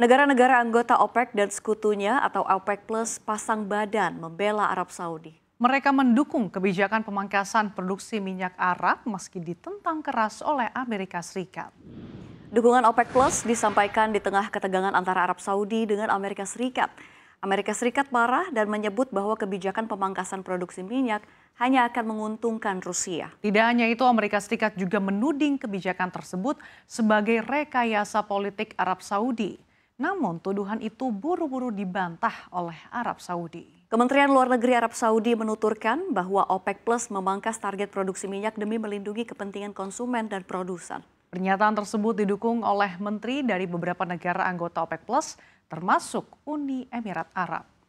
Negara-negara anggota OPEC dan sekutunya atau OPEC Plus pasang badan membela Arab Saudi. Mereka mendukung kebijakan pemangkasan produksi minyak Arab meski ditentang keras oleh Amerika Serikat. Dukungan OPEC Plus disampaikan di tengah ketegangan antara Arab Saudi dengan Amerika Serikat. Amerika Serikat marah dan menyebut bahwa kebijakan pemangkasan produksi minyak hanya akan menguntungkan Rusia. Tidak hanya itu, Amerika Serikat juga menuding kebijakan tersebut sebagai rekayasa politik Arab Saudi. Namun tuduhan itu buru-buru dibantah oleh Arab Saudi. Kementerian Luar Negeri Arab Saudi menuturkan bahwa OPEC Plus memangkas target produksi minyak demi melindungi kepentingan konsumen dan produsen. Pernyataan tersebut didukung oleh menteri dari beberapa negara anggota OPEC Plus, termasuk Uni Emirat Arab.